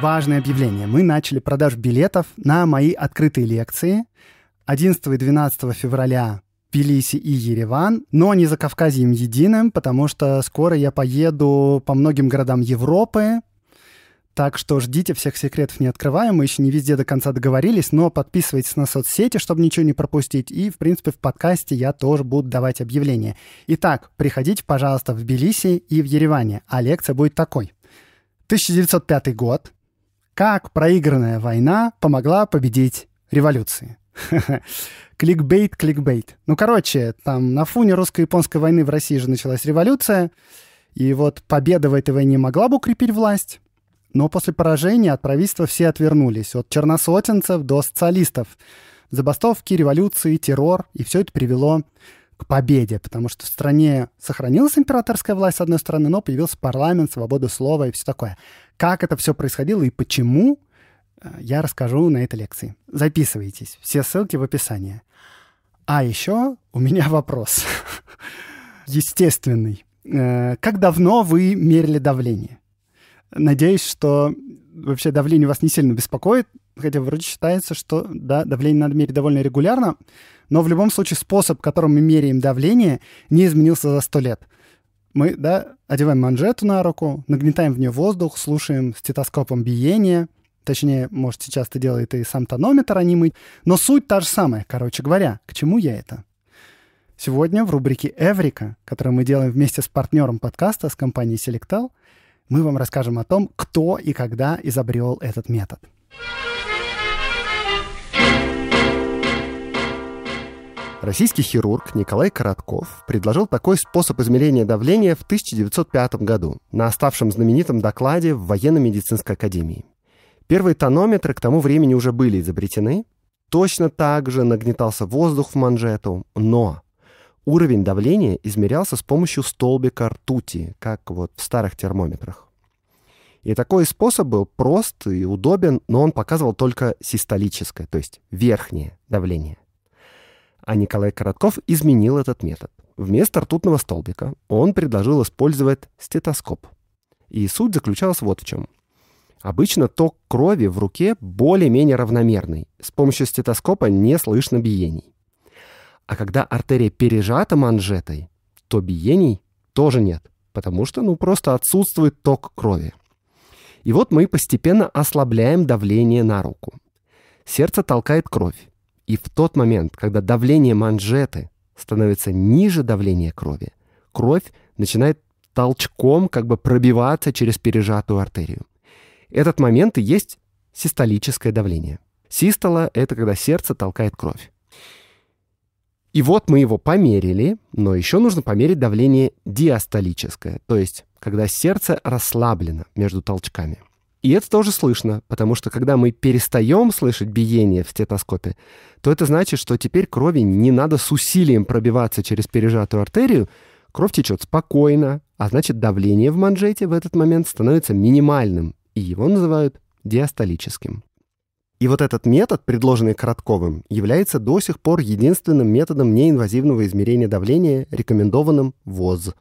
Важное объявление. Мы начали продаж билетов на мои открытые лекции 11 и 12 февраля в Тбилиси и Ереван, но не за Кавказьем единым, потому что скоро я поеду по многим городам Европы, так что ждите, всех секретов не открываем, мы еще не везде до конца договорились, но подписывайтесь на соцсети, чтобы ничего не пропустить, и, в принципе, в подкасте я тоже буду давать объявления. Итак, приходите, пожалуйста, в Тбилиси и в Ереване, а лекция будет такой. 1905 год, как проигранная война помогла победить революции? Кликбейт, кликбейт. Ну, короче, там на фоне русско-японской войны в России же началась революция, и вот победа в этой войне могла бы укрепить власть, но после поражения от правительства все отвернулись, от черносотенцев до социалистов. Забастовки, революции, террор, и все это привело к победе, потому что в стране сохранилась императорская власть, с одной стороны, но появился парламент, свобода слова и все такое. Как это все происходило и почему, э, я расскажу на этой лекции. Записывайтесь. Все ссылки в описании. А еще у меня вопрос. Естественный. Э, как давно вы мерили давление? Надеюсь, что вообще давление вас не сильно беспокоит, хотя вроде считается, что да, давление надо мерить довольно регулярно, но в любом случае способ, которым мы меряем давление, не изменился за сто лет мы да, одеваем манжету на руку, нагнетаем в нее воздух, слушаем стетоскопом биение, точнее, может, сейчас ты делает и сам тонометр, а не мы. Но суть та же самая, короче говоря. К чему я это? Сегодня в рубрике «Эврика», которую мы делаем вместе с партнером подкаста, с компанией Selectel, мы вам расскажем о том, кто и когда изобрел этот метод. Российский хирург Николай Коротков предложил такой способ измерения давления в 1905 году на оставшем знаменитом докладе в военно-медицинской академии. Первые тонометры к тому времени уже были изобретены. Точно так же нагнетался воздух в манжету, но уровень давления измерялся с помощью столбика ртути, как вот в старых термометрах. И такой способ был прост и удобен, но он показывал только систолическое, то есть верхнее давление а Николай Коротков изменил этот метод. Вместо ртутного столбика он предложил использовать стетоскоп. И суть заключалась вот в чем. Обычно ток крови в руке более-менее равномерный. С помощью стетоскопа не слышно биений. А когда артерия пережата манжетой, то биений тоже нет, потому что ну, просто отсутствует ток крови. И вот мы постепенно ослабляем давление на руку. Сердце толкает кровь. И в тот момент, когда давление манжеты становится ниже давления крови, кровь начинает толчком как бы пробиваться через пережатую артерию. Этот момент и есть систолическое давление. Систола — это когда сердце толкает кровь. И вот мы его померили, но еще нужно померить давление диастолическое, то есть когда сердце расслаблено между толчками. И это тоже слышно, потому что когда мы перестаем слышать биение в стетоскопе, то это значит, что теперь крови не надо с усилием пробиваться через пережатую артерию, кровь течет спокойно, а значит давление в манжете в этот момент становится минимальным, и его называют диастолическим. И вот этот метод, предложенный Коротковым, является до сих пор единственным методом неинвазивного измерения давления, рекомендованным ВОЗ.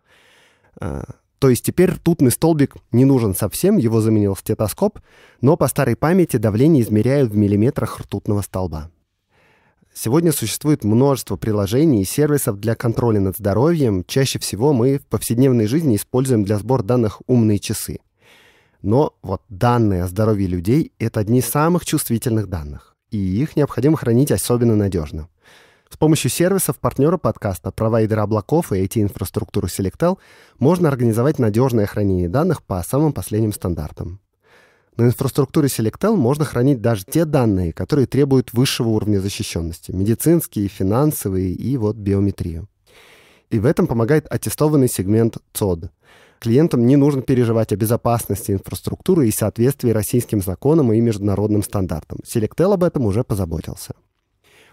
А, то есть теперь ртутный столбик не нужен совсем, его заменил стетоскоп, но по старой памяти давление измеряют в миллиметрах ртутного столба. Сегодня существует множество приложений и сервисов для контроля над здоровьем. Чаще всего мы в повседневной жизни используем для сбора данных умные часы. Но вот данные о здоровье людей — это одни из самых чувствительных данных, и их необходимо хранить особенно надежно. С помощью сервисов партнера подкаста, провайдера облаков и IT-инфраструктуры Selectel можно организовать надежное хранение данных по самым последним стандартам. На инфраструктуре Selectel можно хранить даже те данные, которые требуют высшего уровня защищенности – медицинские, финансовые и вот биометрию. И в этом помогает аттестованный сегмент ЦОД. Клиентам не нужно переживать о безопасности инфраструктуры и соответствии российским законам и международным стандартам. Selectel об этом уже позаботился.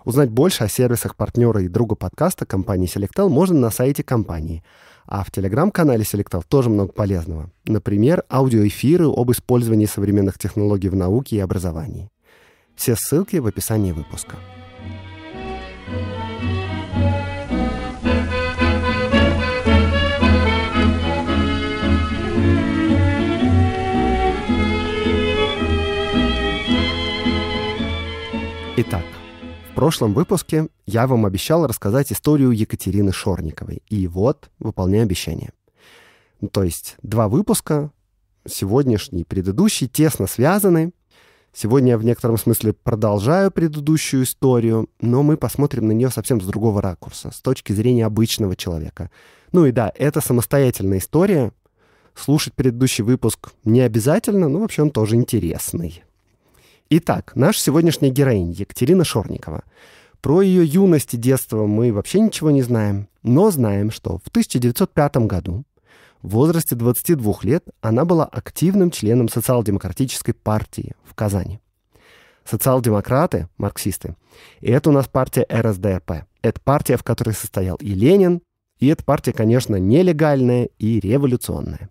Узнать больше о сервисах партнера и друга подкаста компании Selectel можно на сайте компании. А в телеграм-канале Selectel тоже много полезного. Например, аудиоэфиры об использовании современных технологий в науке и образовании. Все ссылки в описании выпуска. Итак, в прошлом выпуске я вам обещал рассказать историю Екатерины Шорниковой. И вот, выполняю обещание. Ну, то есть два выпуска, сегодняшний и предыдущий, тесно связаны. Сегодня я в некотором смысле продолжаю предыдущую историю, но мы посмотрим на нее совсем с другого ракурса, с точки зрения обычного человека. Ну и да, это самостоятельная история. Слушать предыдущий выпуск не обязательно, но вообще он тоже интересный. Итак, наша сегодняшняя героиня Екатерина Шорникова. Про ее юность и детство мы вообще ничего не знаем, но знаем, что в 1905 году в возрасте 22 лет она была активным членом социал-демократической партии в Казани. Социал-демократы, марксисты, и это у нас партия РСДРП. Это партия, в которой состоял и Ленин, и эта партия, конечно, нелегальная и революционная.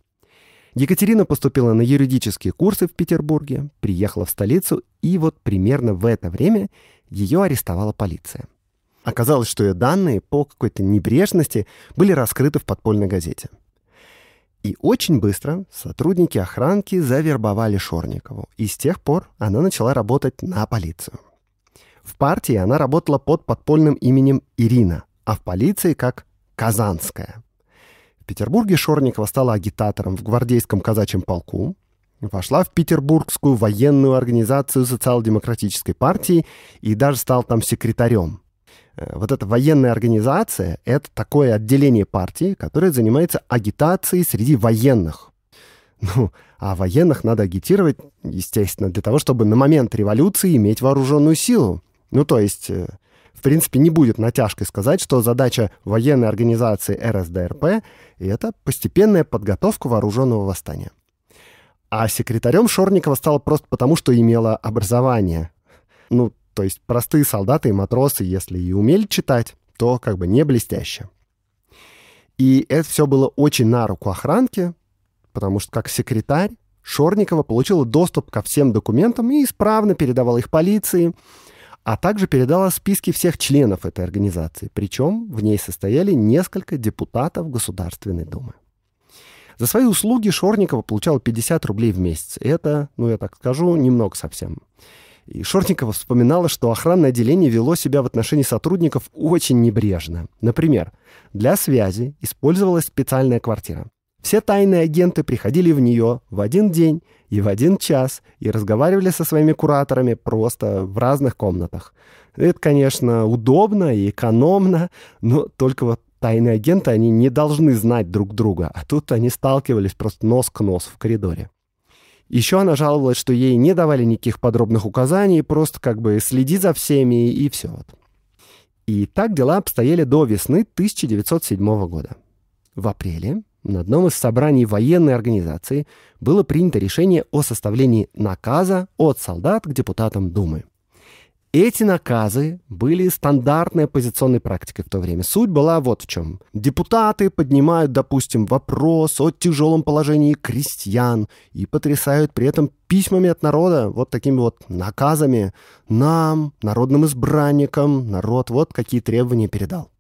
Екатерина поступила на юридические курсы в Петербурге, приехала в столицу, и вот примерно в это время ее арестовала полиция. Оказалось, что ее данные по какой-то небрежности были раскрыты в подпольной газете. И очень быстро сотрудники охранки завербовали Шорникову, и с тех пор она начала работать на полицию. В партии она работала под подпольным именем Ирина, а в полиции как Казанская. В Петербурге Шорникова стала агитатором в гвардейском казачьем полку, вошла в Петербургскую военную организацию социал-демократической партии и даже стала там секретарем. Э, вот эта военная организация — это такое отделение партии, которое занимается агитацией среди военных. Ну, а военных надо агитировать, естественно, для того, чтобы на момент революции иметь вооруженную силу. Ну, то есть э, принципе, не будет натяжкой сказать, что задача военной организации РСДРП — это постепенная подготовка вооруженного восстания. А секретарем Шорникова стало просто потому, что имела образование. Ну, то есть простые солдаты и матросы, если и умели читать, то как бы не блестяще. И это все было очень на руку охранке, потому что как секретарь Шорникова получила доступ ко всем документам и исправно передавала их полиции, а также передала списки всех членов этой организации, причем в ней состояли несколько депутатов Государственной Думы. За свои услуги Шорникова получала 50 рублей в месяц. Это, ну я так скажу, немного совсем. И Шортникова вспоминала, что охранное отделение вело себя в отношении сотрудников очень небрежно. Например, для связи использовалась специальная квартира. Все тайные агенты приходили в нее в один день и в один час и разговаривали со своими кураторами просто в разных комнатах. Это, конечно, удобно и экономно, но только вот тайные агенты, они не должны знать друг друга, а тут они сталкивались просто нос к носу в коридоре. Еще она жаловалась, что ей не давали никаких подробных указаний, просто как бы следи за всеми и все. Вот. И так дела обстояли до весны 1907 года. В апреле на одном из собраний военной организации было принято решение о составлении наказа от солдат к депутатам Думы. Эти наказы были стандартной оппозиционной практикой в то время. Суть была вот в чем. Депутаты поднимают, допустим, вопрос о тяжелом положении крестьян и потрясают при этом письмами от народа, вот такими вот наказами нам, народным избранникам, народ вот какие требования передал.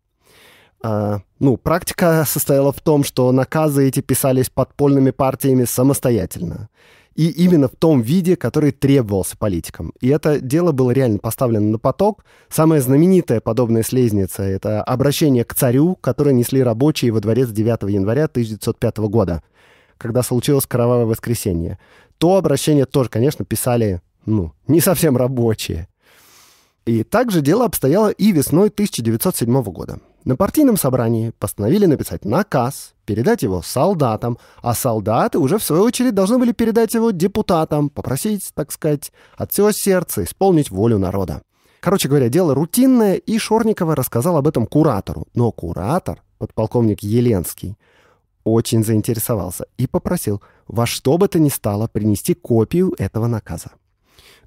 А, ну, практика состояла в том, что наказы эти писались подпольными партиями самостоятельно. И именно в том виде, который требовался политикам. И это дело было реально поставлено на поток. Самая знаменитая подобная слезница — это обращение к царю, которое несли рабочие во дворец 9 января 1905 года, когда случилось кровавое воскресенье. То обращение тоже, конечно, писали, ну, не совсем рабочие. И также дело обстояло и весной 1907 года. На партийном собрании постановили написать наказ, передать его солдатам, а солдаты уже в свою очередь должны были передать его депутатам, попросить, так сказать, от всего сердца исполнить волю народа. Короче говоря, дело рутинное, и Шорникова рассказал об этом куратору. Но куратор, подполковник Еленский, очень заинтересовался и попросил во что бы то ни стало принести копию этого наказа.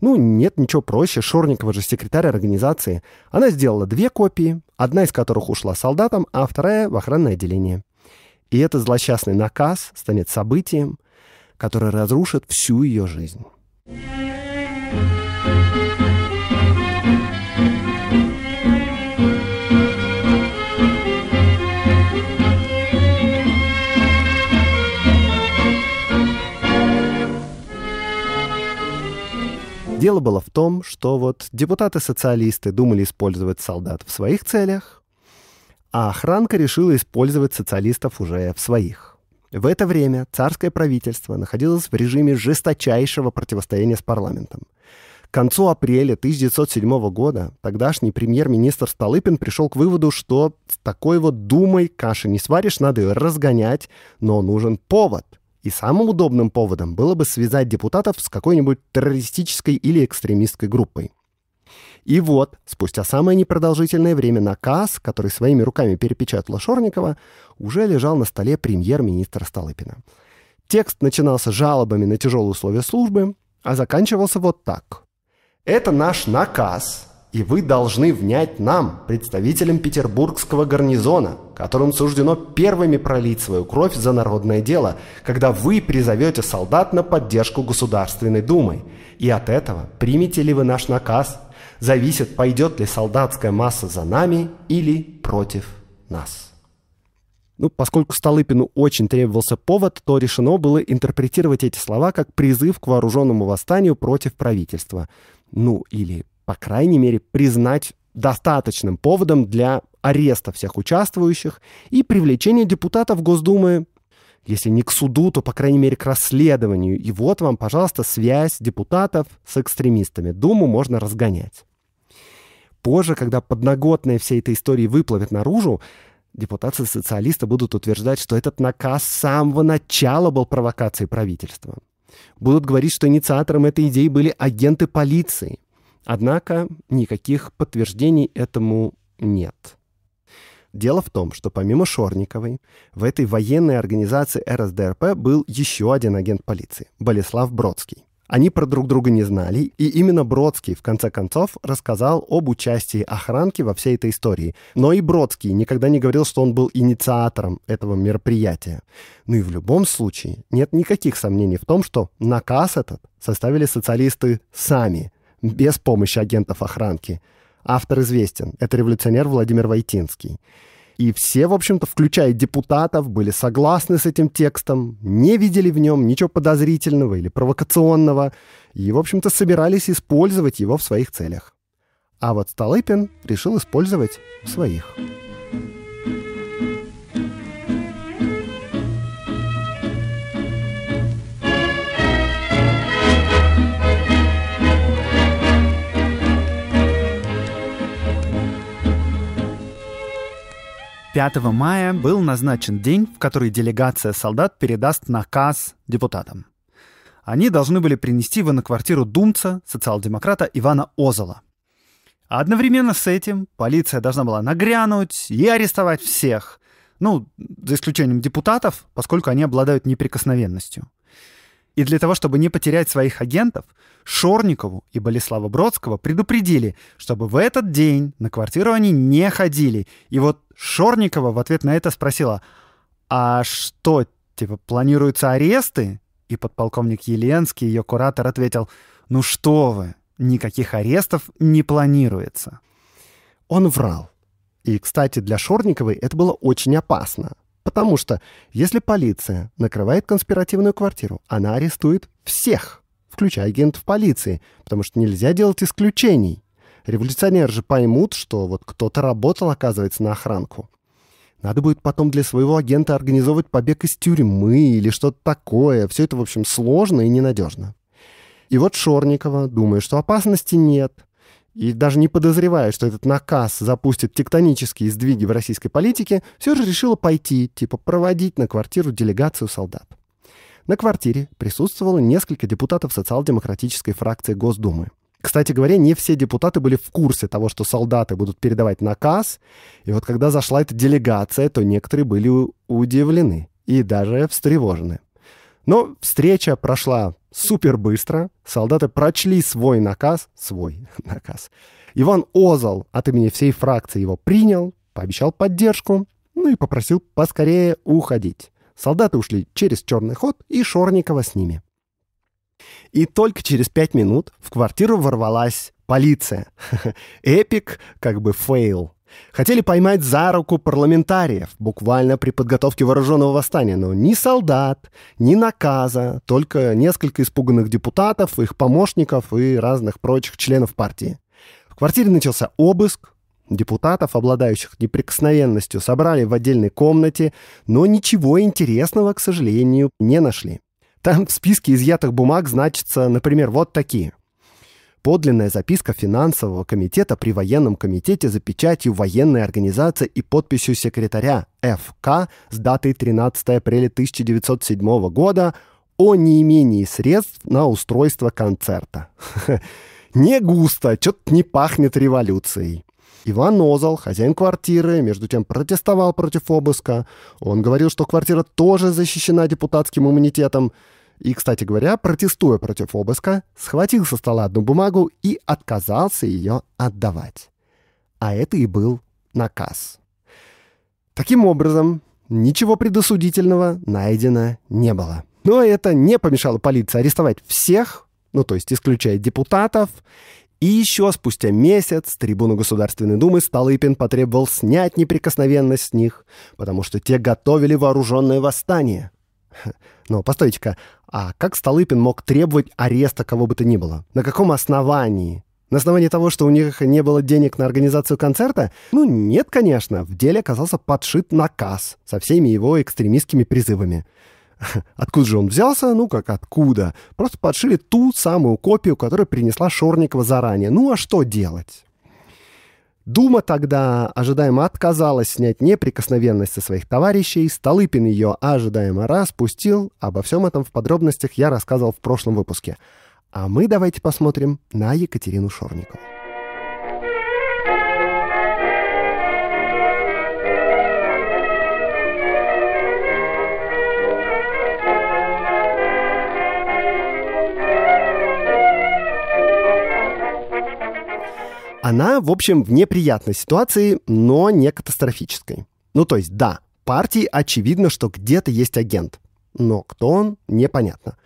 Ну, нет ничего проще. Шорникова же секретарь организации. Она сделала две копии, одна из которых ушла солдатам, а вторая — в охранное отделение. И этот злосчастный наказ станет событием, которое разрушит всю ее жизнь. Дело было в том, что вот депутаты-социалисты думали использовать солдат в своих целях, а охранка решила использовать социалистов уже в своих. В это время царское правительство находилось в режиме жесточайшего противостояния с парламентом. К концу апреля 1907 года тогдашний премьер-министр Столыпин пришел к выводу, что с такой вот думой каши не сваришь, надо ее разгонять, но нужен повод – и самым удобным поводом было бы связать депутатов с какой-нибудь террористической или экстремистской группой. И вот, спустя самое непродолжительное время наказ, который своими руками перепечатала Шорникова, уже лежал на столе премьер-министра Столыпина. Текст начинался жалобами на тяжелые условия службы, а заканчивался вот так. «Это наш наказ, и вы должны внять нам, представителям петербургского гарнизона, которым суждено первыми пролить свою кровь за народное дело, когда вы призовете солдат на поддержку Государственной Думы. И от этого примете ли вы наш наказ, зависит, пойдет ли солдатская масса за нами или против нас. Ну, поскольку Столыпину очень требовался повод, то решено было интерпретировать эти слова как призыв к вооруженному восстанию против правительства. Ну, или по крайней мере, признать достаточным поводом для ареста всех участвующих и привлечения депутатов Госдумы, если не к суду, то, по крайней мере, к расследованию. И вот вам, пожалуйста, связь депутатов с экстремистами. Думу можно разгонять. Позже, когда подноготные всей этой истории выплывет наружу, депутаты социалиста будут утверждать, что этот наказ с самого начала был провокацией правительства. Будут говорить, что инициатором этой идеи были агенты полиции. Однако никаких подтверждений этому нет. Дело в том, что помимо Шорниковой, в этой военной организации РСДРП был еще один агент полиции – Болеслав Бродский. Они про друг друга не знали, и именно Бродский, в конце концов, рассказал об участии охранки во всей этой истории. Но и Бродский никогда не говорил, что он был инициатором этого мероприятия. Ну и в любом случае, нет никаких сомнений в том, что наказ этот составили социалисты сами – без помощи агентов охранки. Автор известен. Это революционер Владимир Войтинский. И все, в общем-то, включая депутатов, были согласны с этим текстом, не видели в нем ничего подозрительного или провокационного, и, в общем-то, собирались использовать его в своих целях. А вот Столыпин решил использовать в своих. 5 мая был назначен день, в который делегация солдат передаст наказ депутатам. Они должны были принести его на квартиру думца, социал-демократа Ивана Озола. А одновременно с этим полиция должна была нагрянуть и арестовать всех. Ну, за исключением депутатов, поскольку они обладают неприкосновенностью. И для того, чтобы не потерять своих агентов, Шорникову и Болеслава Бродского предупредили, чтобы в этот день на квартиру они не ходили. И вот Шорникова в ответ на это спросила, а что, типа, планируются аресты? И подполковник Еленский, ее куратор, ответил, ну что вы, никаких арестов не планируется. Он врал. И, кстати, для Шорниковой это было очень опасно. Потому что если полиция накрывает конспиративную квартиру, она арестует всех, включая агентов полиции, потому что нельзя делать исключений. Революционеры же поймут, что вот кто-то работал, оказывается, на охранку. Надо будет потом для своего агента организовывать побег из тюрьмы или что-то такое. Все это, в общем, сложно и ненадежно. И вот Шорникова, думая, что опасности нет, и даже не подозревая, что этот наказ запустит тектонические сдвиги в российской политике, все же решила пойти, типа проводить на квартиру делегацию солдат. На квартире присутствовало несколько депутатов социал-демократической фракции Госдумы. Кстати говоря, не все депутаты были в курсе того, что солдаты будут передавать наказ, и вот когда зашла эта делегация, то некоторые были удивлены и даже встревожены. Но встреча прошла супер быстро. Солдаты прочли свой наказ, свой наказ. Иван Озал от имени всей фракции его принял, пообещал поддержку, ну и попросил поскорее уходить. Солдаты ушли через черный ход и Шорникова с ними. И только через пять минут в квартиру ворвалась полиция. Эпик как бы фейл. Хотели поймать за руку парламентариев, буквально при подготовке вооруженного восстания, но ни солдат, ни наказа, только несколько испуганных депутатов, их помощников и разных прочих членов партии. В квартире начался обыск, Депутатов, обладающих неприкосновенностью, собрали в отдельной комнате, но ничего интересного, к сожалению, не нашли. Там в списке изъятых бумаг значатся, например, вот такие – подлинная записка финансового комитета при военном комитете за печатью военной организации и подписью секретаря ФК с датой 13 апреля 1907 года о неимении средств на устройство концерта. Не густо, что-то не пахнет революцией. Иван Озал, хозяин квартиры, между тем протестовал против обыска. Он говорил, что квартира тоже защищена депутатским иммунитетом. И, кстати говоря, протестуя против обыска, схватил со стола одну бумагу и отказался ее отдавать. А это и был наказ. Таким образом, ничего предосудительного найдено не было. Но это не помешало полиции арестовать всех, ну то есть исключая депутатов, и еще спустя месяц трибуну Государственной Думы Столыпин потребовал снять неприкосновенность с них, потому что те готовили вооруженное восстание. Но постойте-ка, а как Столыпин мог требовать ареста кого бы то ни было? На каком основании? На основании того, что у них не было денег на организацию концерта? Ну нет, конечно, в деле оказался подшит наказ со всеми его экстремистскими призывами. Откуда же он взялся? Ну как откуда? Просто подшили ту самую копию, которую принесла Шорникова заранее. Ну а что делать? Дума тогда ожидаемо отказалась снять неприкосновенность со своих товарищей, Столыпин ее ожидаемо распустил. Обо всем этом в подробностях я рассказывал в прошлом выпуске. А мы давайте посмотрим на Екатерину Шорникову. Она, в общем, в неприятной ситуации, но не катастрофической. Ну то есть, да, партии очевидно, что где-то есть агент. Но кто он, непонятно.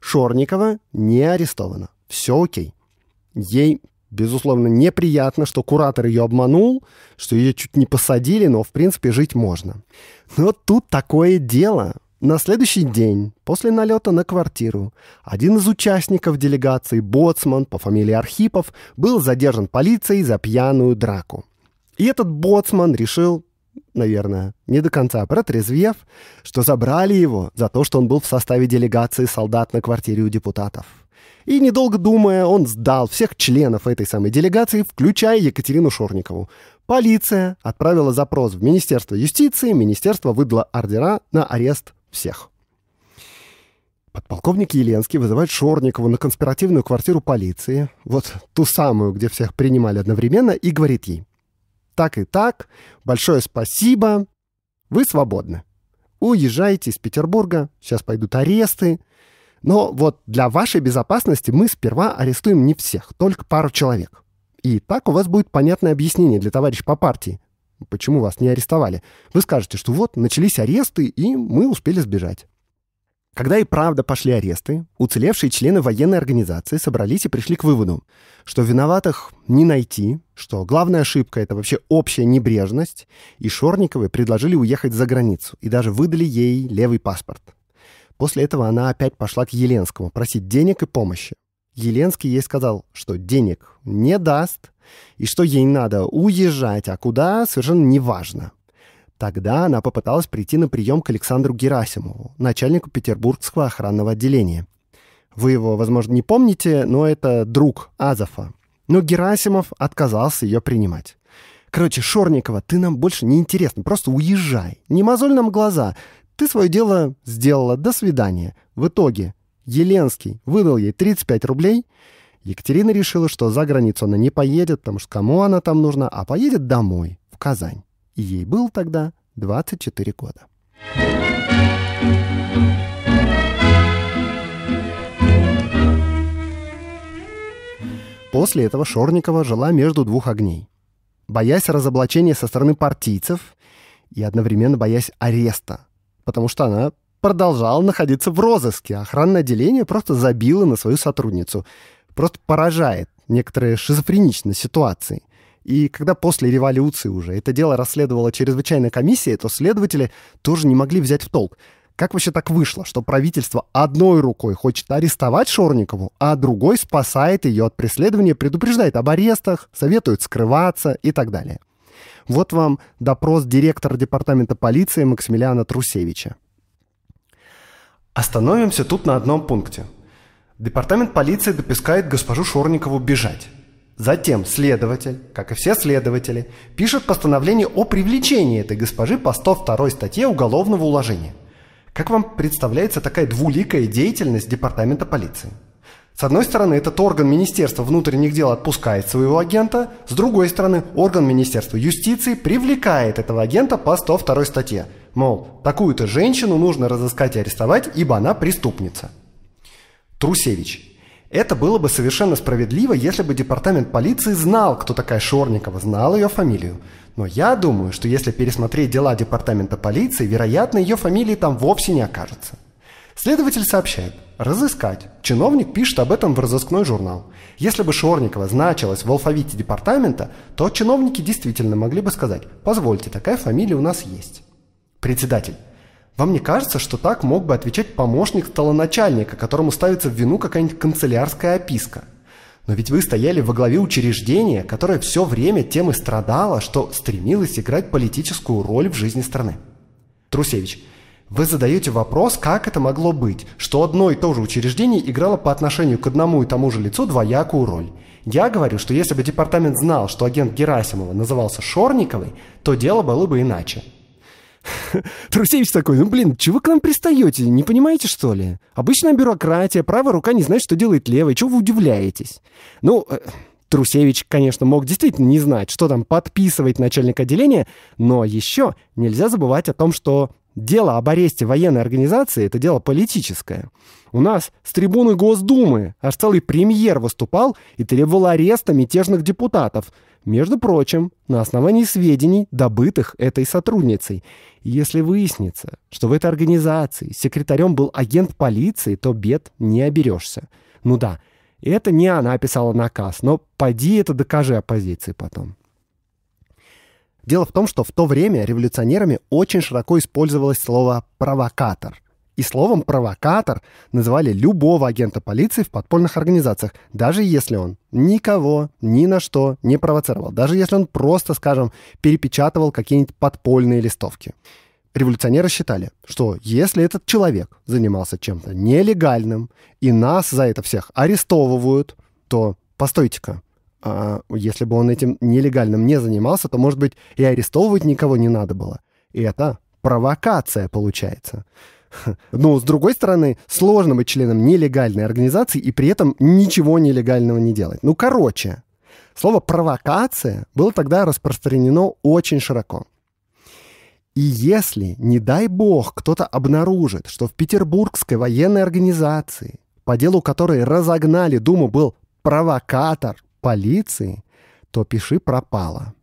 Шорникова не арестована. Все окей. Ей, безусловно, неприятно, что куратор ее обманул, что ее чуть не посадили, но, в принципе, жить можно. Но тут такое дело. На следующий день, после налета на квартиру, один из участников делегации, боцман по фамилии Архипов, был задержан полицией за пьяную драку. И этот боцман решил, наверное, не до конца протрезвев, что забрали его за то, что он был в составе делегации солдат на квартире у депутатов. И, недолго думая, он сдал всех членов этой самой делегации, включая Екатерину Шорникову. Полиция отправила запрос в Министерство юстиции, Министерство выдало ордера на арест всех. Подполковник Еленский вызывает Шорникова на конспиративную квартиру полиции, вот ту самую, где всех принимали одновременно, и говорит ей. «Так и так, большое спасибо, вы свободны. Уезжайте из Петербурга, сейчас пойдут аресты. Но вот для вашей безопасности мы сперва арестуем не всех, только пару человек. И так у вас будет понятное объяснение для товарища по партии, почему вас не арестовали, вы скажете, что вот, начались аресты, и мы успели сбежать. Когда и правда пошли аресты, уцелевшие члены военной организации собрались и пришли к выводу, что виноватых не найти, что главная ошибка — это вообще общая небрежность, и Шорниковой предложили уехать за границу и даже выдали ей левый паспорт. После этого она опять пошла к Еленскому просить денег и помощи. Еленский ей сказал, что денег не даст, и что ей надо уезжать, а куда, совершенно неважно. Тогда она попыталась прийти на прием к Александру Герасимову, начальнику петербургского охранного отделения. Вы его, возможно, не помните, но это друг Азова. Но Герасимов отказался ее принимать. Короче, Шорникова, ты нам больше не интересна, просто уезжай. Не мозоль нам глаза. Ты свое дело сделала, до свидания. В итоге Еленский выдал ей 35 рублей — Екатерина решила, что за границу она не поедет, потому что кому она там нужна, а поедет домой, в Казань. И ей был тогда 24 года. После этого Шорникова жила между двух огней. Боясь разоблачения со стороны партийцев и одновременно боясь ареста, потому что она продолжала находиться в розыске. А охранное отделение просто забило на свою сотрудницу просто поражает некоторые шизофреничные ситуации. И когда после революции уже это дело расследовала чрезвычайная комиссия, то следователи тоже не могли взять в толк. Как вообще так вышло, что правительство одной рукой хочет арестовать Шорникову, а другой спасает ее от преследования, предупреждает об арестах, советует скрываться и так далее? Вот вам допрос директора департамента полиции Максимилиана Трусевича. Остановимся тут на одном пункте – Департамент полиции допускает госпожу Шорникову бежать. Затем следователь, как и все следователи, пишет постановление о привлечении этой госпожи по 102 статье уголовного уложения. Как вам представляется такая двуликая деятельность Департамента полиции? С одной стороны, этот орган Министерства внутренних дел отпускает своего агента, с другой стороны, орган Министерства юстиции привлекает этого агента по 102 статье. Мол, такую-то женщину нужно разыскать и арестовать, ибо она преступница. Трусевич. Это было бы совершенно справедливо, если бы департамент полиции знал, кто такая Шорникова, знал ее фамилию. Но я думаю, что если пересмотреть дела департамента полиции, вероятно, ее фамилии там вовсе не окажется. Следователь сообщает «разыскать». Чиновник пишет об этом в разыскной журнал. Если бы Шорникова значилась в алфавите департамента, то чиновники действительно могли бы сказать «позвольте, такая фамилия у нас есть». Председатель. Вам не кажется, что так мог бы отвечать помощник столоначальника, которому ставится в вину какая-нибудь канцелярская описка? Но ведь вы стояли во главе учреждения, которое все время тем и страдало, что стремилось играть политическую роль в жизни страны. Трусевич, вы задаете вопрос, как это могло быть, что одно и то же учреждение играло по отношению к одному и тому же лицу двоякую роль. Я говорю, что если бы департамент знал, что агент Герасимова назывался Шорниковой, то дело было бы иначе. Трусевич такой, ну блин, чего вы к нам пристаете? Не понимаете, что ли? Обычная бюрократия, правая рука не знает, что делает левая. Чего вы удивляетесь? Ну, э, Трусевич, конечно, мог действительно не знать, что там подписывает начальник отделения, но еще нельзя забывать о том, что дело об аресте военной организации — это дело политическое. У нас с трибуны Госдумы аж целый премьер выступал и требовал ареста мятежных депутатов — между прочим, на основании сведений, добытых этой сотрудницей. Если выяснится, что в этой организации секретарем был агент полиции, то бед не оберешься. Ну да, это не она писала наказ, но поди это докажи оппозиции потом. Дело в том, что в то время революционерами очень широко использовалось слово «провокатор» и словом «провокатор» называли любого агента полиции в подпольных организациях, даже если он никого ни на что не провоцировал, даже если он просто, скажем, перепечатывал какие-нибудь подпольные листовки. Революционеры считали, что если этот человек занимался чем-то нелегальным, и нас за это всех арестовывают, то постойте-ка, а если бы он этим нелегальным не занимался, то, может быть, и арестовывать никого не надо было. И это провокация получается. Но, с другой стороны, сложно быть членом нелегальной организации и при этом ничего нелегального не делать. Ну, короче, слово «провокация» было тогда распространено очень широко. И если, не дай бог, кто-то обнаружит, что в петербургской военной организации, по делу которой разогнали Думу, был провокатор полиции, то пиши пропало.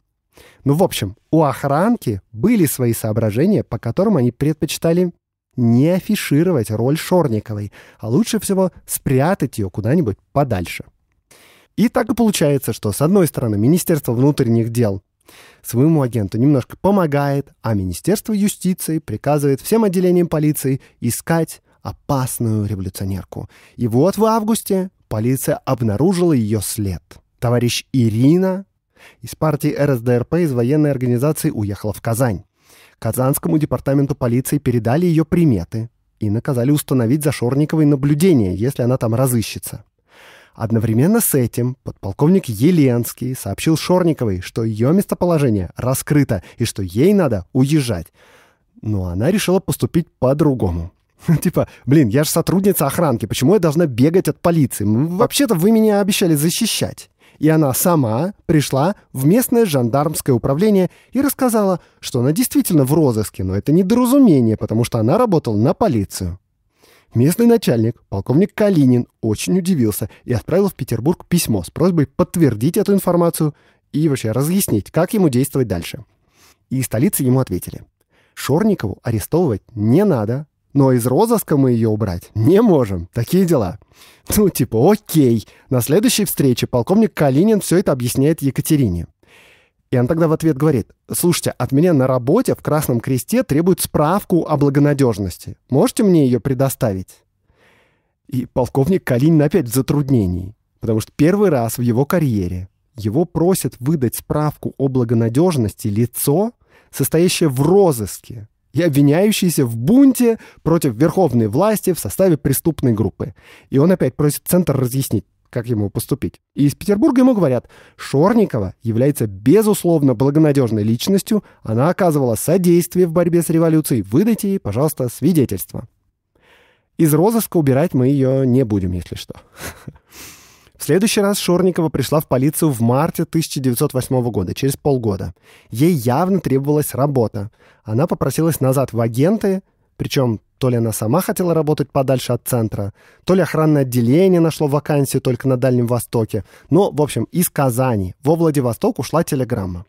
Ну, в общем, у охранки были свои соображения, по которым они предпочитали не афишировать роль Шорниковой, а лучше всего спрятать ее куда-нибудь подальше. И так и получается, что с одной стороны Министерство внутренних дел своему агенту немножко помогает, а Министерство юстиции приказывает всем отделениям полиции искать опасную революционерку. И вот в августе полиция обнаружила ее след. Товарищ Ирина из партии РСДРП из военной организации уехала в Казань. Казанскому департаменту полиции передали ее приметы и наказали установить за Шорниковой наблюдение, если она там разыщется. Одновременно с этим подполковник Еленский сообщил Шорниковой, что ее местоположение раскрыто и что ей надо уезжать. Но она решила поступить по-другому. Типа, блин, я же сотрудница охранки, почему я должна бегать от полиции? Вообще-то вы меня обещали защищать и она сама пришла в местное жандармское управление и рассказала, что она действительно в розыске, но это недоразумение, потому что она работала на полицию. Местный начальник, полковник Калинин, очень удивился и отправил в Петербург письмо с просьбой подтвердить эту информацию и вообще разъяснить, как ему действовать дальше. И из столицы ему ответили. Шорникову арестовывать не надо, но из розыска мы ее убрать не можем. Такие дела. Ну, типа, окей. На следующей встрече полковник Калинин все это объясняет Екатерине. И он тогда в ответ говорит, слушайте, от меня на работе в Красном Кресте требуют справку о благонадежности. Можете мне ее предоставить? И полковник Калинин опять в затруднении, потому что первый раз в его карьере его просят выдать справку о благонадежности лицо, состоящее в розыске, и обвиняющийся в бунте против верховной власти в составе преступной группы. И он опять просит Центр разъяснить, как ему поступить. И из Петербурга ему говорят, Шорникова является безусловно благонадежной личностью, она оказывала содействие в борьбе с революцией, выдайте ей, пожалуйста, свидетельство. Из розыска убирать мы ее не будем, если что. В следующий раз Шорникова пришла в полицию в марте 1908 года, через полгода. Ей явно требовалась работа. Она попросилась назад в агенты, причем то ли она сама хотела работать подальше от центра, то ли охранное отделение нашло вакансию только на Дальнем Востоке. Но, в общем, из Казани во Владивосток ушла телеграмма.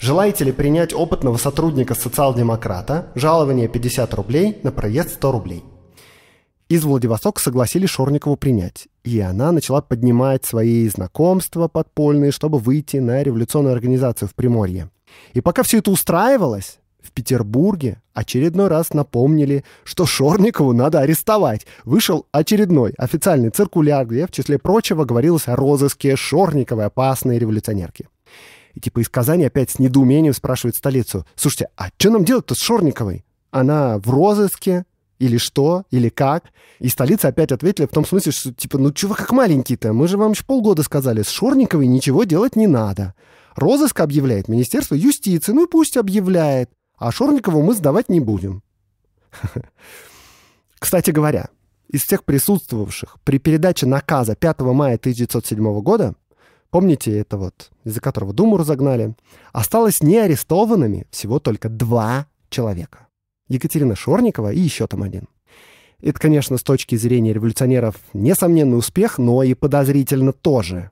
Желаете ли принять опытного сотрудника социал-демократа? Жалование 50 рублей на проезд 100 рублей. Из Владивостока согласили Шорникову принять. И она начала поднимать свои знакомства подпольные, чтобы выйти на революционную организацию в Приморье. И пока все это устраивалось, в Петербурге очередной раз напомнили, что Шорникову надо арестовать. Вышел очередной официальный циркуляр, где, в числе прочего, говорилось о розыске Шорниковой опасной революционерки. И типа из Казани опять с недоумением спрашивает столицу. «Слушайте, а что нам делать-то с Шорниковой? Она в розыске, или что, или как. И столица опять ответили в том смысле, что типа, ну чего как маленький-то, мы же вам еще полгода сказали, с Шорниковой ничего делать не надо. Розыск объявляет Министерство юстиции, ну и пусть объявляет, а Шорникову мы сдавать не будем. Кстати говоря, из всех присутствовавших при передаче наказа 5 мая 1907 года, помните, это вот из-за которого Думу разогнали, осталось не арестованными всего только два человека. Екатерина Шорникова и еще там один. Это, конечно, с точки зрения революционеров несомненный успех, но и подозрительно тоже.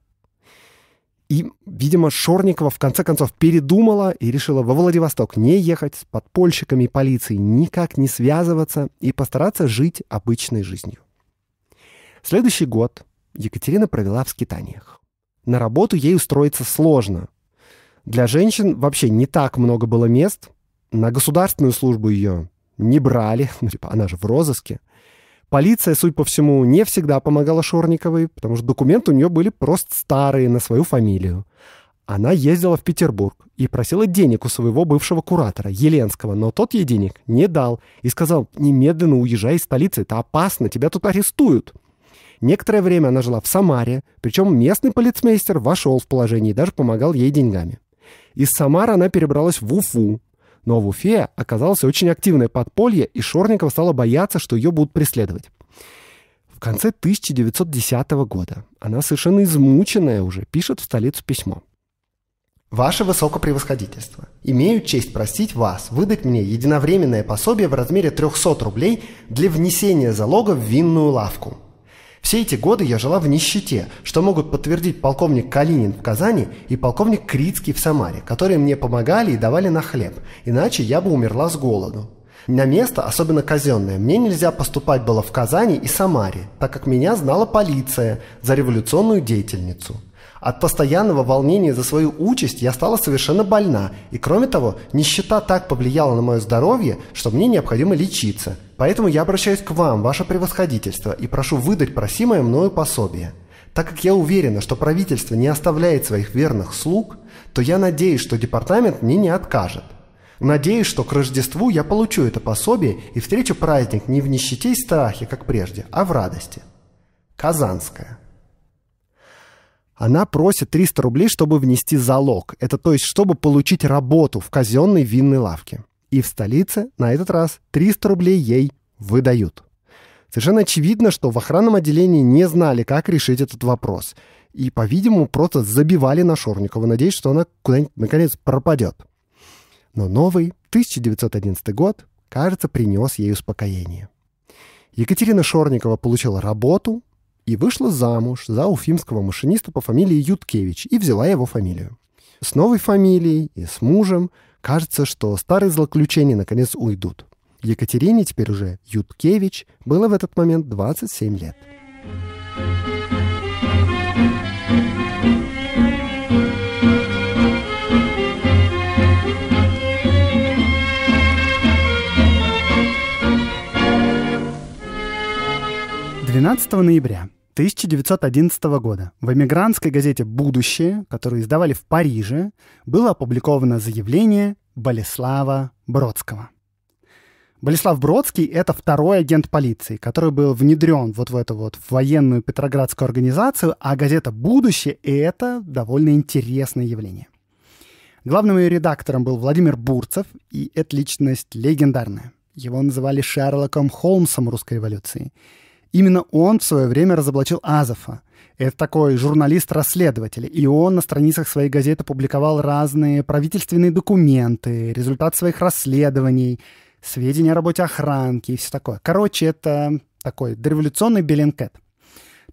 И, видимо, Шорникова в конце концов передумала и решила во Владивосток не ехать, с подпольщиками и полицией никак не связываться и постараться жить обычной жизнью. Следующий год Екатерина провела в скитаниях. На работу ей устроиться сложно. Для женщин вообще не так много было мест, на государственную службу ее не брали, ну, типа, она же в розыске. Полиция, судя по всему, не всегда помогала Шорниковой, потому что документы у нее были просто старые на свою фамилию. Она ездила в Петербург и просила денег у своего бывшего куратора, Еленского, но тот ей денег не дал и сказал, немедленно уезжай из столицы, это опасно, тебя тут арестуют. Некоторое время она жила в Самаре, причем местный полицмейстер вошел в положение и даже помогал ей деньгами. Из Самары она перебралась в Уфу, но в Уфе оказалось очень активное подполье, и Шорникова стала бояться, что ее будут преследовать. В конце 1910 года она совершенно измученная уже пишет в столицу письмо. Ваше Высокопревосходительство, имею честь просить вас выдать мне единовременное пособие в размере 300 рублей для внесения залога в винную лавку – все эти годы я жила в нищете, что могут подтвердить полковник Калинин в Казани и полковник Крицкий в Самаре, которые мне помогали и давали на хлеб, иначе я бы умерла с голоду. На место, особенно казенное, мне нельзя поступать было в Казани и Самаре, так как меня знала полиция за революционную деятельницу. От постоянного волнения за свою участь я стала совершенно больна, и кроме того, нищета так повлияла на мое здоровье, что мне необходимо лечиться. Поэтому я обращаюсь к вам, ваше превосходительство, и прошу выдать просимое мною пособие. Так как я уверена, что правительство не оставляет своих верных слуг, то я надеюсь, что департамент мне не откажет. Надеюсь, что к Рождеству я получу это пособие и встречу праздник не в нищете и страхе, как прежде, а в радости. Казанская она просит 300 рублей, чтобы внести залог. Это то есть, чтобы получить работу в казенной винной лавке. И в столице на этот раз 300 рублей ей выдают. Совершенно очевидно, что в охранном отделении не знали, как решить этот вопрос. И, по-видимому, просто забивали на Шорникова, надеясь, что она куда-нибудь, наконец, пропадет. Но новый, 1911 год, кажется, принес ей успокоение. Екатерина Шорникова получила работу, и вышла замуж за уфимского машиниста по фамилии Юткевич и взяла его фамилию. С новой фамилией и с мужем кажется, что старые злоключения наконец уйдут. Екатерине теперь уже Юткевич было в этот момент 27 лет. Двенадцатого ноября 1911 года в эмигрантской газете «Будущее», которую издавали в Париже, было опубликовано заявление Болеслава Бродского. Болеслав Бродский — это второй агент полиции, который был внедрен вот в эту вот военную петроградскую организацию, а газета «Будущее» — это довольно интересное явление. Главным ее редактором был Владимир Бурцев, и эта личность легендарная. Его называли Шерлоком Холмсом русской революции — Именно он в свое время разоблачил Азова. Это такой журналист-расследователь, и он на страницах своей газеты публиковал разные правительственные документы, результат своих расследований, сведения о работе охранки и все такое. Короче, это такой дореволюционный Беленкет.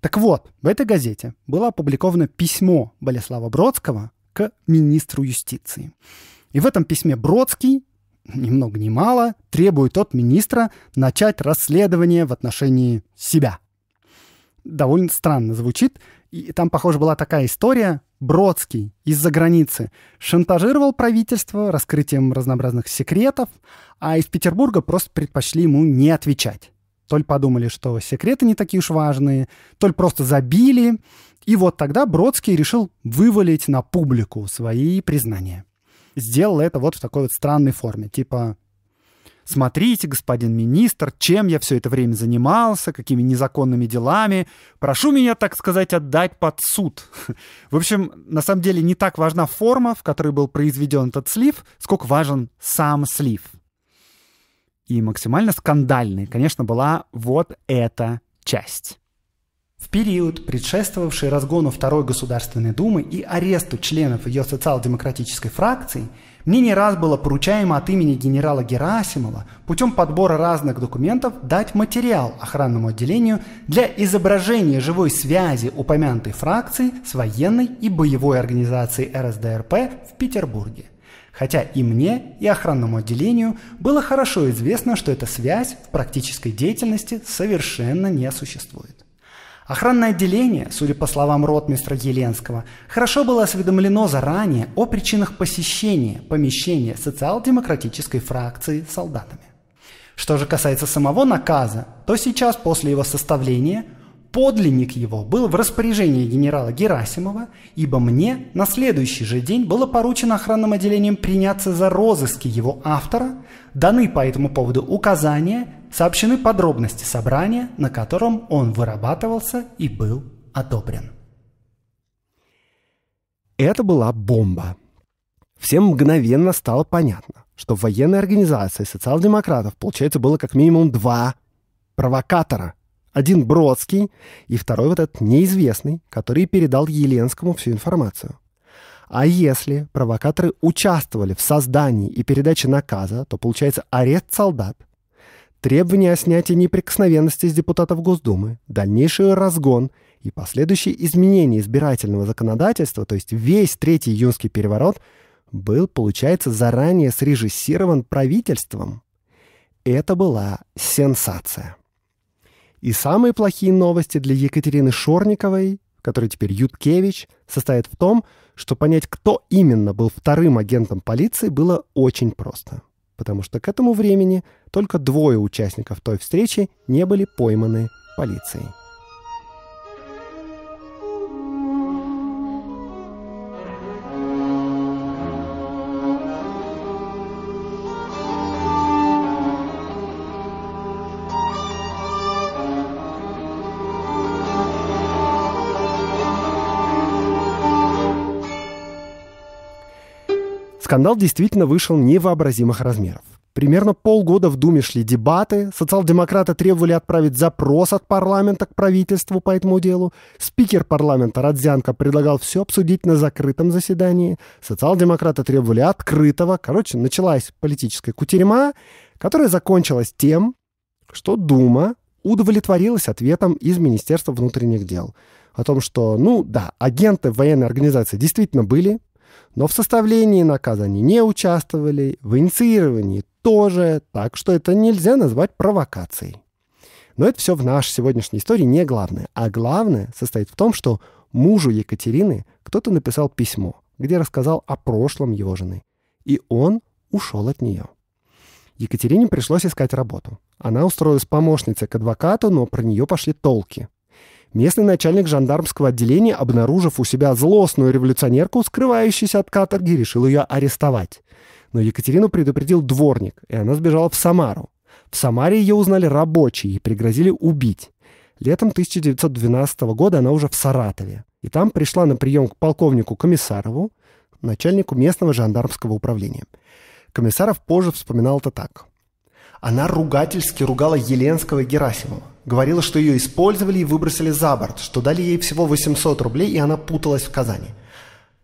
Так вот, в этой газете было опубликовано письмо Болеслава Бродского к министру юстиции. И в этом письме Бродский ни много ни мало, требует от министра начать расследование в отношении себя. Довольно странно звучит. И там, похоже, была такая история. Бродский из-за границы шантажировал правительство раскрытием разнообразных секретов, а из Петербурга просто предпочли ему не отвечать. Толь подумали, что секреты не такие уж важные, Толь просто забили. И вот тогда Бродский решил вывалить на публику свои признания сделала это вот в такой вот странной форме. Типа, смотрите, господин министр, чем я все это время занимался, какими незаконными делами. Прошу меня, так сказать, отдать под суд. В общем, на самом деле не так важна форма, в которой был произведен этот слив, сколько важен сам слив. И максимально скандальной, конечно, была вот эта часть. В период, предшествовавший разгону Второй Государственной Думы и аресту членов ее социал-демократической фракции, мне не раз было поручаемо от имени генерала Герасимова путем подбора разных документов дать материал охранному отделению для изображения живой связи упомянутой фракции с военной и боевой организацией РСДРП в Петербурге. Хотя и мне, и охранному отделению было хорошо известно, что эта связь в практической деятельности совершенно не существует. Охранное отделение, судя по словам ротмистра Еленского, хорошо было осведомлено заранее о причинах посещения помещения социал-демократической фракции солдатами. Что же касается самого наказа, то сейчас после его составления подлинник его был в распоряжении генерала Герасимова, ибо мне на следующий же день было поручено охранным отделением приняться за розыски его автора, даны по этому поводу указания сообщены подробности собрания, на котором он вырабатывался и был одобрен. Это была бомба. Всем мгновенно стало понятно, что в военной организации социал-демократов, получается, было как минимум два провокатора. Один Бродский и второй вот этот неизвестный, который передал Еленскому всю информацию. А если провокаторы участвовали в создании и передаче наказа, то получается арест солдат, требование о снятии неприкосновенности с депутатов Госдумы, дальнейший разгон и последующие изменения избирательного законодательства, то есть весь третий юнский переворот, был, получается, заранее срежиссирован правительством. Это была сенсация. И самые плохие новости для Екатерины Шорниковой, которая теперь Юткевич, состоят в том, что понять, кто именно был вторым агентом полиции, было очень просто – потому что к этому времени только двое участников той встречи не были пойманы полицией. Скандал действительно вышел невообразимых размеров. Примерно полгода в Думе шли дебаты, социал-демократы требовали отправить запрос от парламента к правительству по этому делу, спикер парламента Радзянко предлагал все обсудить на закрытом заседании, социал-демократы требовали открытого, короче, началась политическая кутерьма, которая закончилась тем, что Дума удовлетворилась ответом из Министерства внутренних дел о том, что, ну да, агенты военной организации действительно были, но в составлении наказаний не участвовали, в инициировании тоже, так что это нельзя назвать провокацией. Но это все в нашей сегодняшней истории не главное. А главное состоит в том, что мужу Екатерины кто-то написал письмо, где рассказал о прошлом его жены. И он ушел от нее. Екатерине пришлось искать работу. Она устроилась помощницей к адвокату, но про нее пошли толки. Местный начальник жандармского отделения, обнаружив у себя злостную революционерку, скрывающуюся от каторги, решил ее арестовать. Но Екатерину предупредил дворник, и она сбежала в Самару. В Самаре ее узнали рабочие и пригрозили убить. Летом 1912 года она уже в Саратове. И там пришла на прием к полковнику Комиссарову, начальнику местного жандармского управления. Комиссаров позже вспоминал это так. Она ругательски ругала Еленского и Герасимова. Говорила, что ее использовали и выбросили за борт, что дали ей всего 800 рублей, и она путалась в Казани.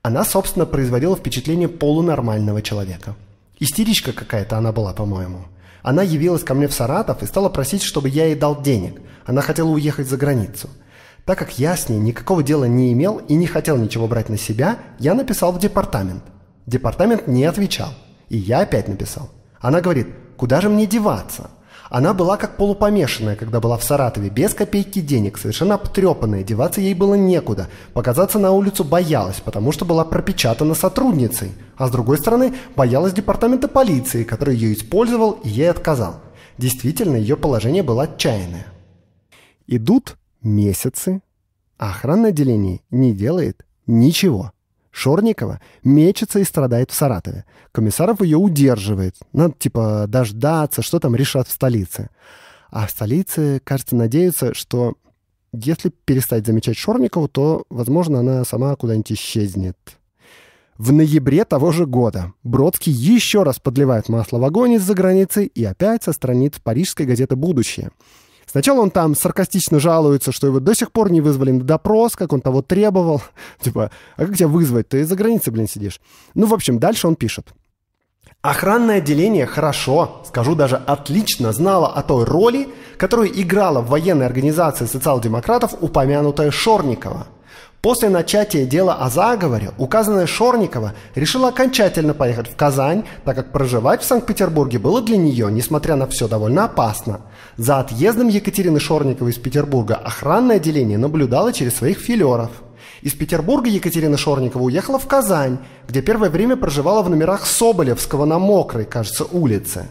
Она, собственно, производила впечатление полунормального человека. Истеричка какая-то она была, по-моему. Она явилась ко мне в Саратов и стала просить, чтобы я ей дал денег. Она хотела уехать за границу. Так как я с ней никакого дела не имел и не хотел ничего брать на себя, я написал в департамент. Департамент не отвечал. И я опять написал. Она говорит, Куда же мне деваться? Она была как полупомешанная, когда была в Саратове, без копейки денег, совершенно обтрепанная, деваться ей было некуда, показаться на улицу боялась, потому что была пропечатана сотрудницей, а с другой стороны боялась департамента полиции, который ее использовал и ей отказал. Действительно, ее положение было отчаянное. Идут месяцы, а охранное отделение не делает ничего. Шорникова мечется и страдает в Саратове. Комиссаров ее удерживает. Надо, ну, типа, дождаться, что там решат в столице. А в столице, кажется, надеются, что если перестать замечать Шорникову, то, возможно, она сама куда-нибудь исчезнет. В ноябре того же года Бродский еще раз подливает масло в огонь из-за границы и опять со страниц парижской газеты «Будущее». Сначала он там саркастично жалуется, что его до сих пор не вызвали на допрос, как он того требовал. Типа, а как тебя вызвать? Ты за границей, блин, сидишь. Ну, в общем, дальше он пишет. Охранное отделение хорошо, скажу даже отлично, знало о той роли, которую играла в военной организации социал-демократов упомянутая Шорникова. После начатия дела о заговоре указанная Шорникова решила окончательно поехать в Казань, так как проживать в Санкт-Петербурге было для нее, несмотря на все, довольно опасно. За отъездом Екатерины Шорниковой из Петербурга охранное отделение наблюдало через своих филеров. Из Петербурга Екатерина Шорникова уехала в Казань, где первое время проживала в номерах Соболевского на Мокрой, кажется, улице.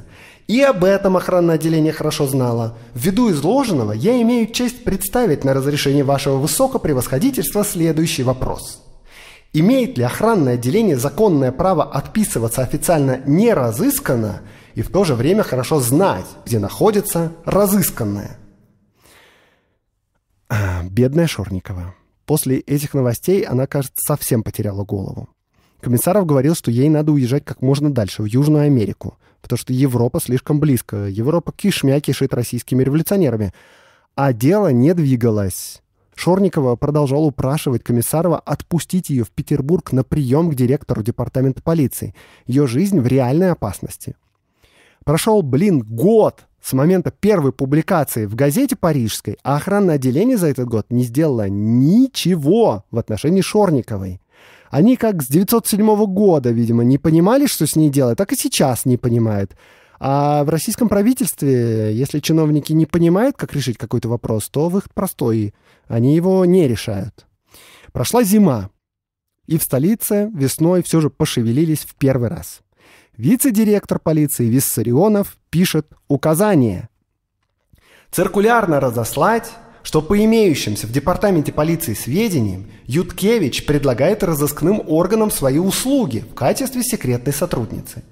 И об этом охранное отделение хорошо знало. Ввиду изложенного я имею честь представить на разрешение вашего высокопревосходительства следующий вопрос – Имеет ли охранное отделение законное право отписываться официально не разысканно и в то же время хорошо знать, где находится разысканное. А, бедная Шорникова. После этих новостей она, кажется, совсем потеряла голову. Комиссаров говорил, что ей надо уезжать как можно дальше, в Южную Америку, потому что Европа слишком близко, Европа кишмя кишит российскими революционерами. А дело не двигалось. Шорникова продолжала упрашивать Комиссарова отпустить ее в Петербург на прием к директору департамента полиции. Ее жизнь в реальной опасности. Прошел, блин, год с момента первой публикации в газете парижской, а охранное отделение за этот год не сделало ничего в отношении Шорниковой. Они как с 907 года, видимо, не понимали, что с ней делать, так и сейчас не понимают. А в российском правительстве, если чиновники не понимают, как решить какой-то вопрос, то выход простой. Они его не решают. Прошла зима. И в столице весной все же пошевелились в первый раз. Вице-директор полиции Виссарионов пишет указание. Циркулярно разослать, что по имеющимся в департаменте полиции сведениям Юткевич предлагает разыскным органам свои услуги в качестве секретной сотрудницы.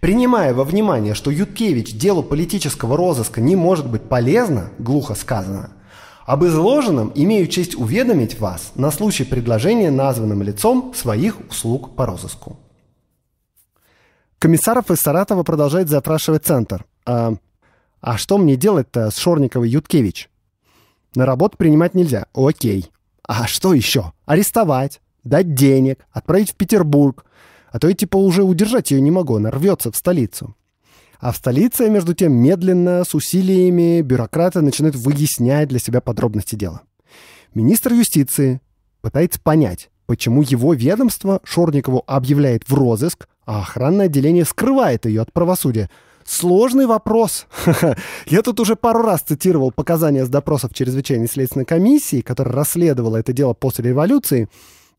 Принимая во внимание, что Юткевич делу политического розыска не может быть полезно, глухо сказано, об изложенном имею честь уведомить вас на случай предложения названным лицом своих услуг по розыску. Комиссаров из Саратова продолжает запрашивать центр. А, а что мне делать-то с Шорниковой Юткевич? На работу принимать нельзя. Окей. А что еще? Арестовать, дать денег, отправить в Петербург. А то я типа уже удержать ее не могу, она рвется в столицу. А в столице, между тем, медленно, с усилиями, бюрократы начинают выяснять для себя подробности дела. Министр юстиции пытается понять, почему его ведомство Шорникову объявляет в розыск, а охранное отделение скрывает ее от правосудия. Сложный вопрос. Я тут уже пару раз цитировал показания с допросов чрезвычайной следственной комиссии, которая расследовала это дело после революции.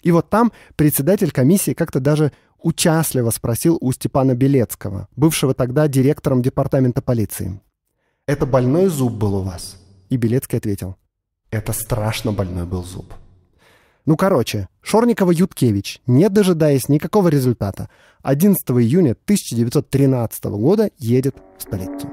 И вот там председатель комиссии как-то даже участливо спросил у Степана Белецкого, бывшего тогда директором департамента полиции. «Это больной зуб был у вас?» И Белецкий ответил. «Это страшно больной был зуб». Ну, короче, Шорникова-Юткевич, не дожидаясь никакого результата, 11 июня 1913 года едет в столицу.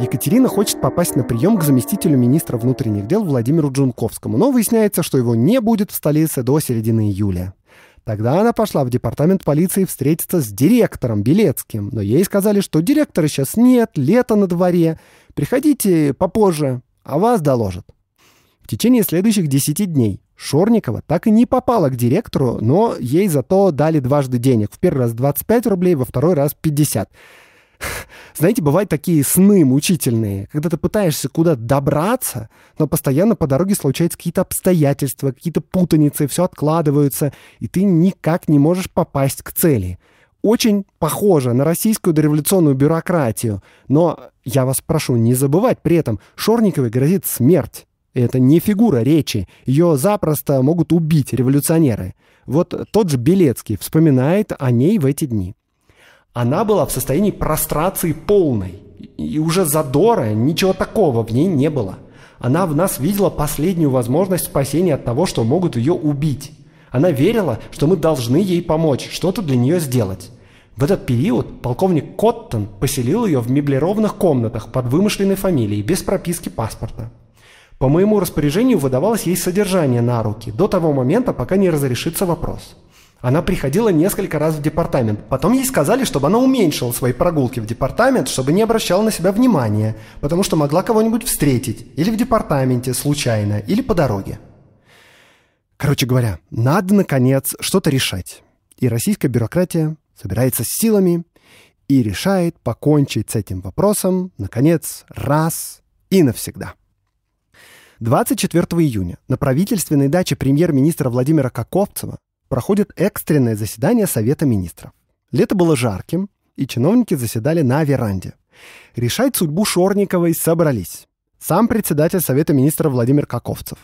Екатерина хочет попасть на прием к заместителю министра внутренних дел Владимиру Джунковскому, но выясняется, что его не будет в столице до середины июля. Тогда она пошла в департамент полиции встретиться с директором Белецким, но ей сказали, что директора сейчас нет, лето на дворе, приходите попозже, а вас доложат. В течение следующих 10 дней Шорникова так и не попала к директору, но ей зато дали дважды денег. В первый раз 25 рублей, во второй раз 50. Знаете, бывают такие сны мучительные, когда ты пытаешься куда-то добраться, но постоянно по дороге случаются какие-то обстоятельства, какие-то путаницы, все откладываются, и ты никак не можешь попасть к цели. Очень похоже на российскую дореволюционную бюрократию, но я вас прошу не забывать при этом, Шорниковой грозит смерть. Это не фигура речи, ее запросто могут убить революционеры. Вот тот же Белецкий вспоминает о ней в эти дни. Она была в состоянии прострации полной. И уже задора, ничего такого в ней не было. Она в нас видела последнюю возможность спасения от того, что могут ее убить. Она верила, что мы должны ей помочь, что-то для нее сделать. В этот период полковник Коттон поселил ее в меблированных комнатах под вымышленной фамилией, без прописки паспорта. По моему распоряжению выдавалось ей содержание на руки до того момента, пока не разрешится вопрос. Она приходила несколько раз в департамент. Потом ей сказали, чтобы она уменьшила свои прогулки в департамент, чтобы не обращала на себя внимания, потому что могла кого-нибудь встретить или в департаменте случайно, или по дороге. Короче говоря, надо, наконец, что-то решать. И российская бюрократия собирается с силами и решает покончить с этим вопросом, наконец, раз и навсегда. 24 июня на правительственной даче премьер-министра Владимира Коковцева проходит экстренное заседание Совета министров. Лето было жарким, и чиновники заседали на веранде. Решать судьбу Шорниковой собрались. Сам председатель Совета министров Владимир Каковцев.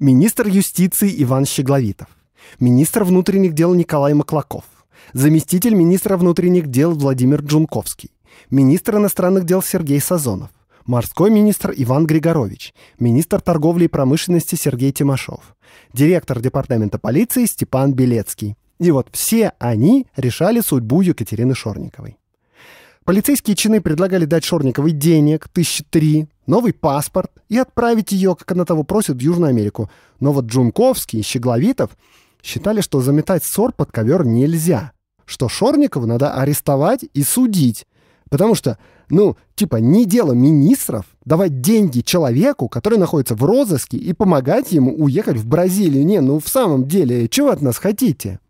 Министр юстиции Иван Щегловитов. Министр внутренних дел Николай Маклаков. Заместитель министра внутренних дел Владимир Джунковский. Министр иностранных дел Сергей Сазонов морской министр Иван Григорович, министр торговли и промышленности Сергей Тимошов, директор департамента полиции Степан Белецкий. И вот все они решали судьбу Екатерины Шорниковой. Полицейские чины предлагали дать Шорниковой денег, тысячи три, новый паспорт и отправить ее, как она того просит, в Южную Америку. Но вот Джунковский и Щегловитов считали, что заметать ссор под ковер нельзя, что Шорникову надо арестовать и судить, потому что ну, типа, не дело министров давать деньги человеку, который находится в розыске, и помогать ему уехать в Бразилию. Не, ну в самом деле, чего от нас хотите?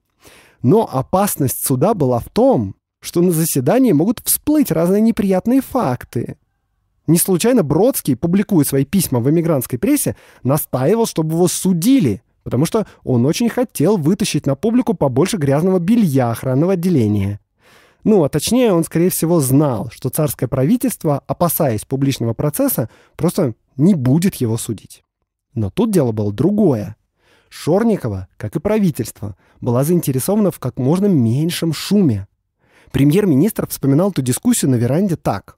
Но опасность суда была в том, что на заседании могут всплыть разные неприятные факты. Не случайно Бродский, публикуя свои письма в эмигрантской прессе, настаивал, чтобы его судили, потому что он очень хотел вытащить на публику побольше грязного белья охранного отделения. Ну, а точнее, он, скорее всего, знал, что царское правительство, опасаясь публичного процесса, просто не будет его судить. Но тут дело было другое. Шорникова, как и правительство, была заинтересована в как можно меньшем шуме. Премьер-министр вспоминал ту дискуссию на веранде так.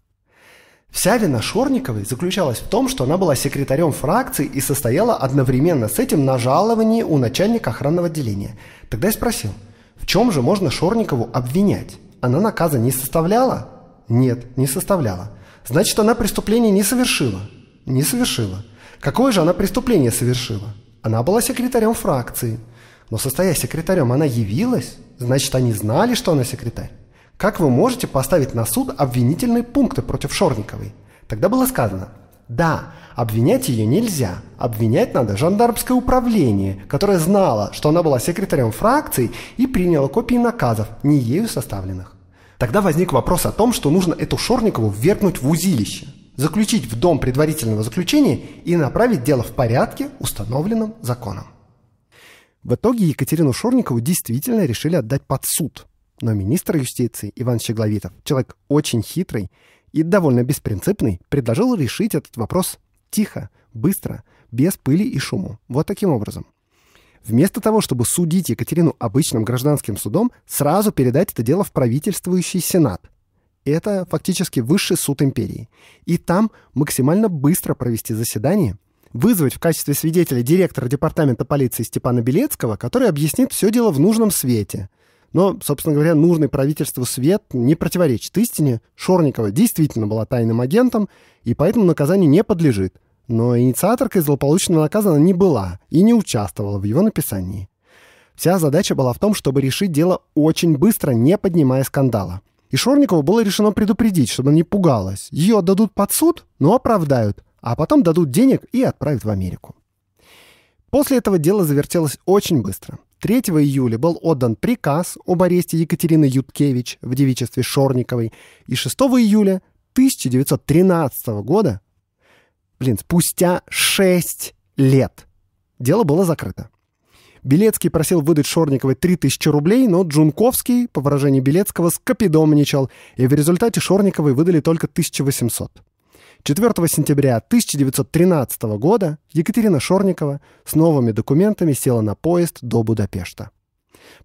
Вся вина Шорниковой заключалась в том, что она была секретарем фракции и состояла одновременно с этим на жаловании у начальника охранного отделения. Тогда я спросил, в чем же можно Шорникову обвинять? Она наказа не составляла? Нет, не составляла. Значит, она преступление не совершила? Не совершила. Какое же она преступление совершила? Она была секретарем фракции. Но состоя секретарем, она явилась? Значит, они знали, что она секретарь? Как вы можете поставить на суд обвинительные пункты против Шорниковой? Тогда было сказано, да, обвинять ее нельзя. Обвинять надо жандармское управление, которое знало, что она была секретарем фракции и приняло копии наказов, не ею составленных. Тогда возник вопрос о том, что нужно эту Шорникову вернуть в узилище, заключить в дом предварительного заключения и направить дело в порядке, установленном законом. В итоге Екатерину Шорникову действительно решили отдать под суд. Но министр юстиции Иван Щегловитов, человек очень хитрый и довольно беспринципный, предложил решить этот вопрос тихо, быстро, без пыли и шуму. Вот таким образом. Вместо того, чтобы судить Екатерину обычным гражданским судом, сразу передать это дело в правительствующий Сенат. Это фактически высший суд империи. И там максимально быстро провести заседание, вызвать в качестве свидетеля директора департамента полиции Степана Белецкого, который объяснит все дело в нужном свете. Но, собственно говоря, нужный правительству свет не противоречит истине. Шорникова действительно была тайным агентом, и поэтому наказание не подлежит но инициаторкой злополучно наказана не была и не участвовала в его написании. Вся задача была в том, чтобы решить дело очень быстро, не поднимая скандала. И Шорникову было решено предупредить, чтобы она не пугалась. Ее отдадут под суд, но оправдают, а потом дадут денег и отправят в Америку. После этого дело завертелось очень быстро. 3 июля был отдан приказ об аресте Екатерины Юткевич в девичестве Шорниковой, и 6 июля 1913 года блин, спустя 6 лет дело было закрыто. Белецкий просил выдать Шорниковой 3000 рублей, но Джунковский, по выражению Белецкого, скопидомничал, и в результате Шорниковой выдали только 1800. 4 сентября 1913 года Екатерина Шорникова с новыми документами села на поезд до Будапешта.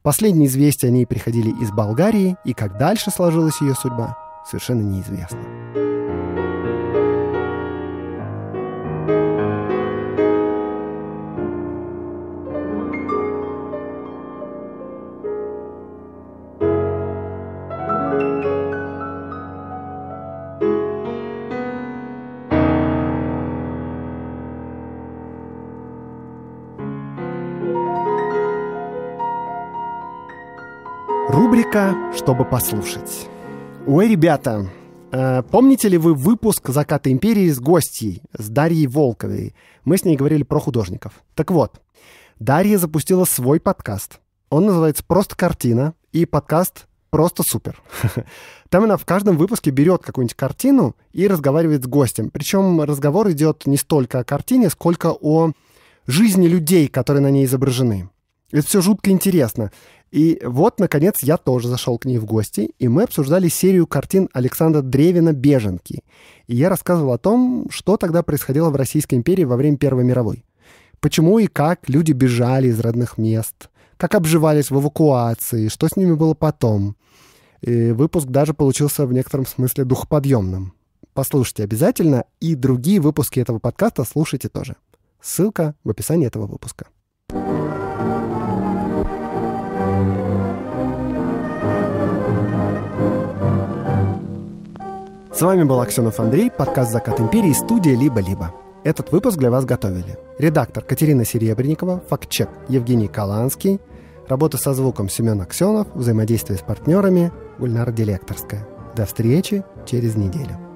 Последние известия о ней приходили из Болгарии, и как дальше сложилась ее судьба, совершенно неизвестно. Рубрика «Чтобы послушать». Ой, ребята, э, помните ли вы выпуск «Заката империи» с гостьей, с Дарьей Волковой? Мы с ней говорили про художников. Так вот, Дарья запустила свой подкаст. Он называется «Просто картина», и подкаст просто супер. Там она в каждом выпуске берет какую-нибудь картину и разговаривает с гостем. Причем разговор идет не столько о картине, сколько о жизни людей, которые на ней изображены. Это все жутко интересно. И вот, наконец, я тоже зашел к ней в гости, и мы обсуждали серию картин Александра Древина «Беженки». И я рассказывал о том, что тогда происходило в Российской империи во время Первой мировой. Почему и как люди бежали из родных мест, как обживались в эвакуации, что с ними было потом. И выпуск даже получился в некотором смысле духоподъемным. Послушайте обязательно, и другие выпуски этого подкаста слушайте тоже. Ссылка в описании этого выпуска. С вами был Аксенов Андрей, подкаст «Закат империи», студия «Либо-либо». Этот выпуск для вас готовили редактор Катерина Серебренникова, фактчек Евгений Каланский, работа со звуком Семен Аксенов, взаимодействие с партнерами Гульнара Делекторская. До встречи через неделю.